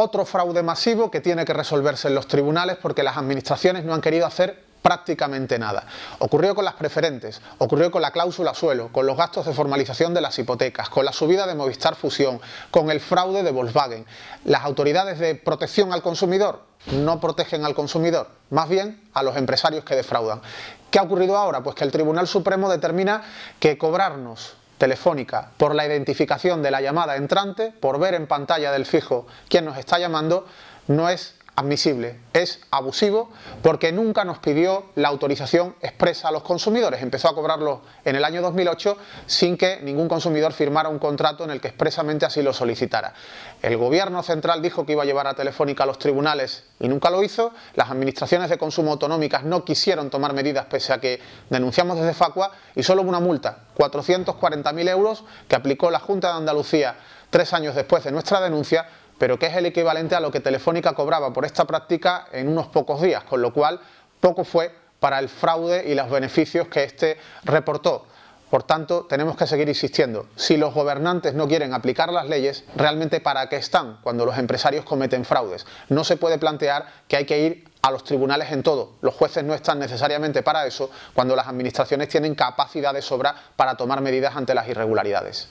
Otro fraude masivo que tiene que resolverse en los tribunales porque las administraciones no han querido hacer prácticamente nada. Ocurrió con las preferentes, ocurrió con la cláusula suelo, con los gastos de formalización de las hipotecas, con la subida de Movistar Fusión, con el fraude de Volkswagen. Las autoridades de protección al consumidor no protegen al consumidor, más bien a los empresarios que defraudan. ¿Qué ha ocurrido ahora? Pues que el Tribunal Supremo determina que cobrarnos telefónica por la identificación de la llamada entrante, por ver en pantalla del fijo quién nos está llamando, no es admisible, es abusivo porque nunca nos pidió la autorización expresa a los consumidores. Empezó a cobrarlo en el año 2008 sin que ningún consumidor firmara un contrato en el que expresamente así lo solicitara. El gobierno central dijo que iba a llevar a Telefónica a los tribunales y nunca lo hizo. Las administraciones de consumo autonómicas no quisieron tomar medidas pese a que denunciamos desde Facua y solo hubo una multa, 440.000 euros, que aplicó la Junta de Andalucía tres años después de nuestra denuncia pero que es el equivalente a lo que Telefónica cobraba por esta práctica en unos pocos días, con lo cual poco fue para el fraude y los beneficios que éste reportó. Por tanto, tenemos que seguir insistiendo. Si los gobernantes no quieren aplicar las leyes, realmente para qué están cuando los empresarios cometen fraudes. No se puede plantear que hay que ir a los tribunales en todo. Los jueces no están necesariamente para eso cuando las administraciones tienen capacidad de sobra para tomar medidas ante las irregularidades.